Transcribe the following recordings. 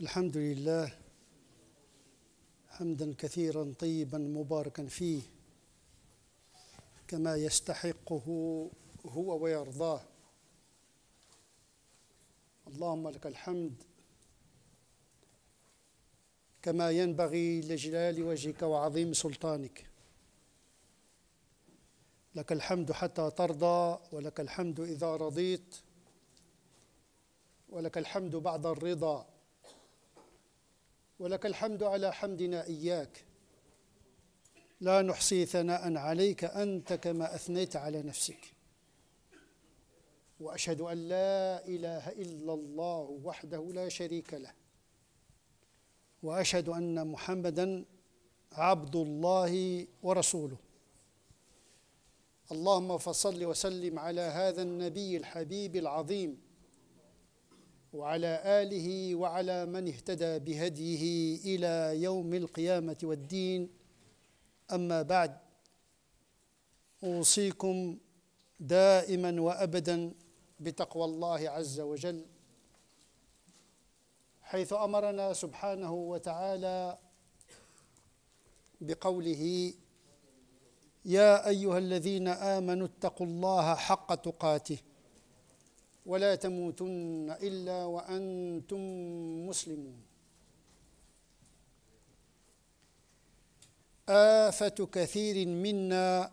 الحمد لله حمدا كثيرا طيبا مباركا فيه كما يستحقه هو ويرضاه اللهم لك الحمد كما ينبغي لجلال وجهك وعظيم سلطانك لك الحمد حتى ترضى ولك الحمد اذا رضيت ولك الحمد بعد الرضا ولك الحمد على حمدنا إياك لا نحصي ثناء عليك أنت كما أثنيت على نفسك وأشهد أن لا إله إلا الله وحده لا شريك له وأشهد أن محمدا عبد الله ورسوله اللهم فصل وسلم على هذا النبي الحبيب العظيم وعلى آله وعلى من اهتدى بهديه إلى يوم القيامة والدين أما بعد أوصيكم دائما وأبدا بتقوى الله عز وجل حيث أمرنا سبحانه وتعالى بقوله يا أيها الذين آمنوا اتقوا الله حق تقاته ولا تموتن إلا وأنتم مسلمون آفة كثير منا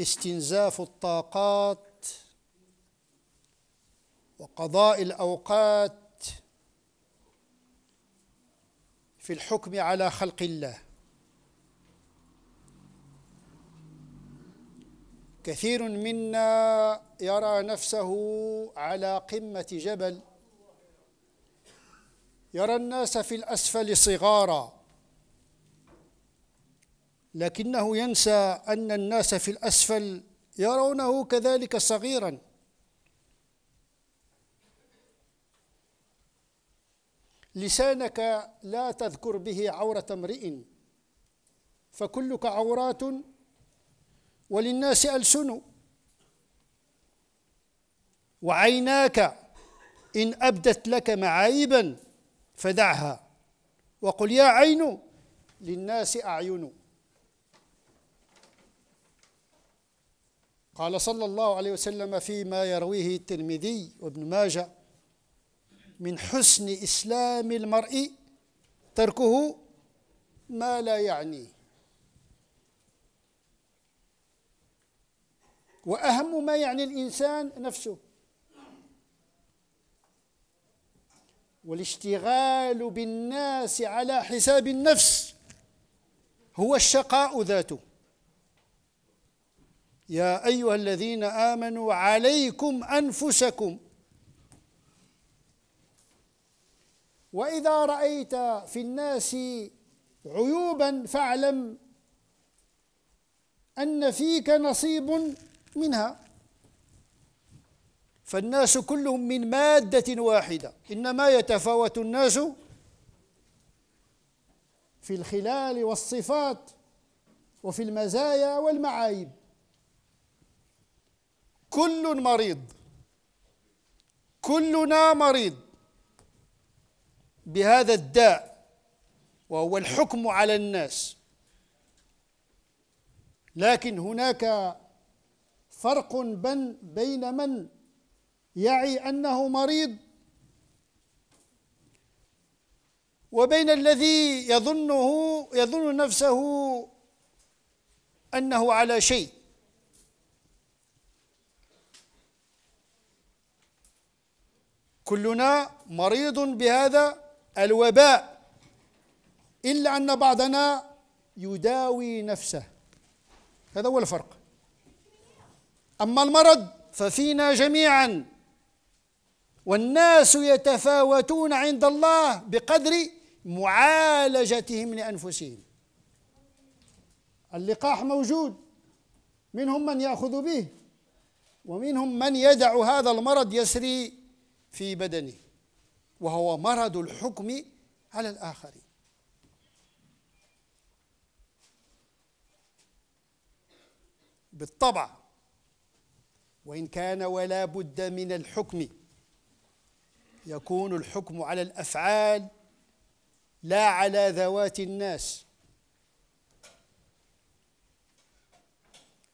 استنزاف الطاقات وقضاء الأوقات في الحكم على خلق الله كثير منا يرى نفسه على قمة جبل يرى الناس في الأسفل صغارا لكنه ينسى أن الناس في الأسفل يرونه كذلك صغيرا لسانك لا تذكر به عورة امرئ فكلك عورات وللناس ألسن وعيناك إن أبدت لك معايبا فدعها وقل يا عين للناس أعين قال صلى الله عليه وسلم فيما يرويه الترمذي وابن ماجه من حسن إسلام المرء تركه ما لا يعنيه وأهم ما يعني الإنسان نفسه والاشتغال بالناس على حساب النفس هو الشقاء ذاته يا أيها الذين آمنوا عليكم أنفسكم وإذا رأيت في الناس عيوبا فاعلم أن فيك نصيب منها فالناس كلهم من مادة واحدة إنما يتفاوت الناس في الخلال والصفات وفي المزايا والمعايب كل مريض كلنا مريض بهذا الداء وهو الحكم على الناس لكن هناك فرق بن بين من يعي انه مريض وبين الذي يظنه يظن نفسه انه على شيء كلنا مريض بهذا الوباء الا ان بعضنا يداوي نفسه هذا هو الفرق أما المرض ففينا جميعا والناس يتفاوتون عند الله بقدر معالجتهم لأنفسهم اللقاح موجود منهم من يأخذ به ومنهم من يدع هذا المرض يسري في بدنه وهو مرض الحكم على الآخرين بالطبع وإن كان ولا بد من الحكم يكون الحكم على الأفعال لا على ذوات الناس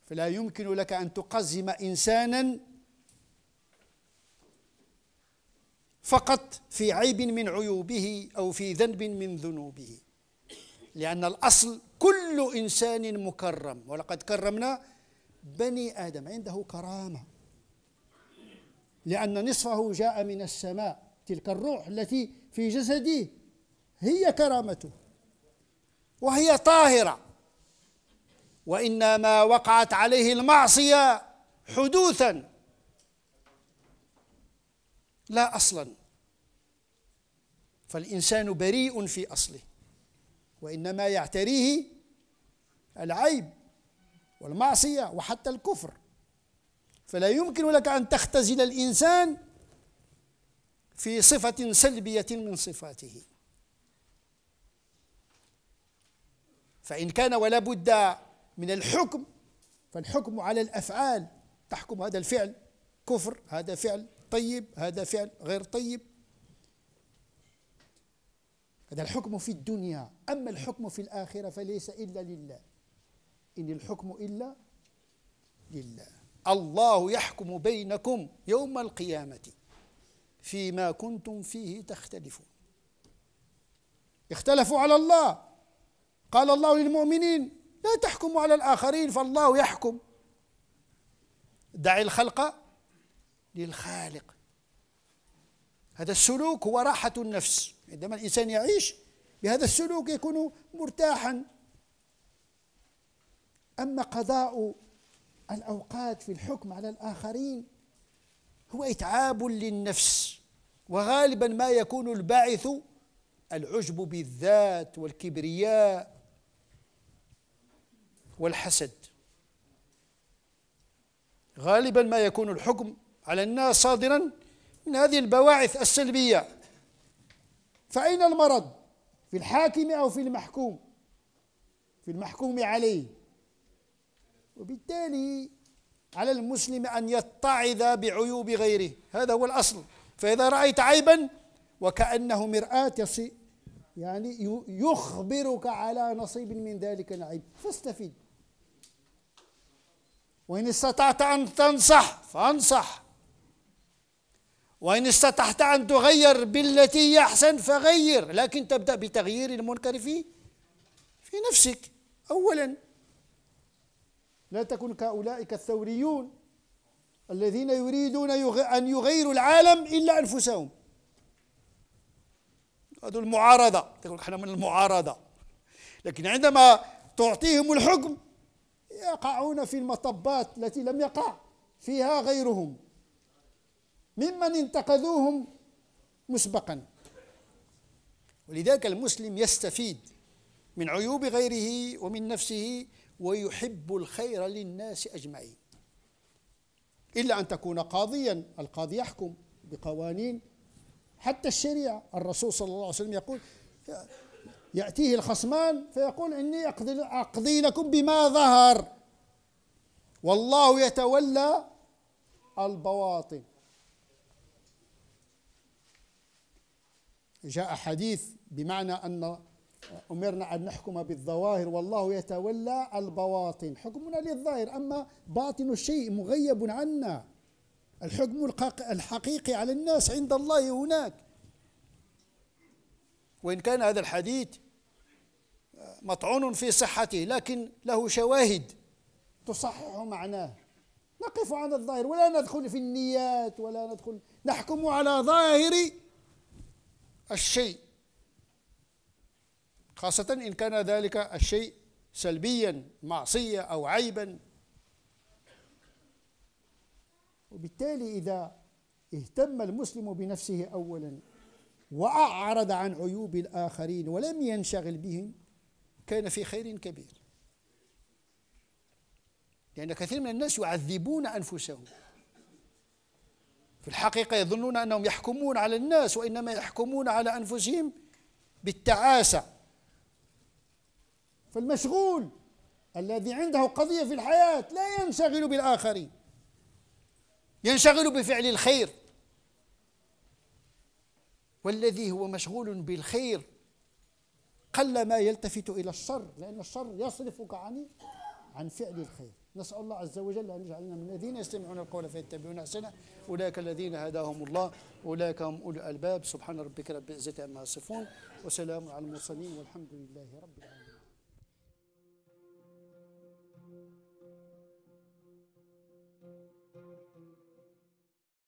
فلا يمكن لك أن تقزم إنسانا فقط في عيب من عيوبه أو في ذنب من ذنوبه لأن الأصل كل إنسان مكرم ولقد كرمنا بني آدم عنده كرامة لأن نصفه جاء من السماء تلك الروح التي في جسده هي كرامته وهي طاهرة وإنما وقعت عليه المعصية حدوثا لا أصلا فالإنسان بريء في أصله وإنما يعتريه العيب والمعصية وحتى الكفر فلا يمكن لك أن تختزل الإنسان في صفة سلبية من صفاته فإن كان ولا بد من الحكم فالحكم على الأفعال تحكم هذا الفعل كفر هذا فعل طيب هذا فعل غير طيب هذا الحكم في الدنيا أما الحكم في الآخرة فليس إلا لله إن الحكم إلا لله الله يحكم بينكم يوم القيامة فيما كنتم فيه تختلفون اختلفوا على الله قال الله للمؤمنين لا تحكموا على الآخرين فالله يحكم دع الخلق للخالق هذا السلوك هو راحة النفس عندما الإنسان يعيش بهذا السلوك يكون مرتاحا أما قضاء الأوقات في الحكم على الآخرين هو إتعاب للنفس وغالبا ما يكون الباعث العجب بالذات والكبرياء والحسد غالبا ما يكون الحكم على الناس صادرا من هذه البواعث السلبية فأين المرض في الحاكم أو في المحكوم في المحكوم عليه وبالتالي على المسلم أن يتعظ بعيوب غيره هذا هو الأصل فإذا رأيت عيبا وكأنه مرآة يعني يخبرك على نصيب من ذلك العيب فاستفيد وإن استطعت أن تنصح فانصح وإن استطعت أن تغير بالتي هي أحسن فغير لكن تبدأ بتغيير المنكر في في نفسك أولاً لا تكن كأولئك الثوريون الذين يريدون أن يغيروا العالم إلا أنفسهم هذا المعارضة تقول احنا من المعارضة لكن عندما تعطيهم الحكم يقعون في المطبات التي لم يقع فيها غيرهم ممن انتقذوهم مسبقا ولذلك المسلم يستفيد من عيوب غيره ومن نفسه ويحب الخير للناس أجمعين إلا أن تكون قاضيا القاضي يحكم بقوانين حتى الشريعة الرسول صلى الله عليه وسلم يقول يأتيه الخصمان فيقول إني اقضي اقضي لكم بما ظهر والله يتولى البواطن جاء حديث بمعنى أن أمرنا أن نحكم بالظواهر والله يتولى البواطن حكمنا للظاهر أما باطن الشيء مغيب عنا الحكم الحقيقي على الناس عند الله هناك وإن كان هذا الحديث آه، مطعون في صحته لكن له شواهد تصحح معناه نقف عن الظاهر ولا ندخل في النيات ولا ندخل نحكم على ظاهر الشيء خاصة إن كان ذلك الشيء سلبيا معصية أو عيبا وبالتالي إذا اهتم المسلم بنفسه أولا وأعرض عن عيوب الآخرين ولم ينشغل بهم كان في خير كبير لأن كثير من الناس يعذبون أنفسهم في الحقيقة يظنون أنهم يحكمون على الناس وإنما يحكمون على أنفسهم بالتعاسة فالمشغول الذي عنده قضية في الحياة لا ينشغل بالآخرين ينشغل بفعل الخير والذي هو مشغول بالخير قل ما يلتفت إلى الشر لأن الشر يصرفك عن عن فعل الخير نسأل الله عز وجل أن يجعلنا من الذين يستمعون القول فيتبعون أحسنه أولئك الذين هداهم الله أولئك هم أولو الألباب سبحان ربك رب العزة عما يصفون وسلام على المرسلين والحمد لله رب العالمين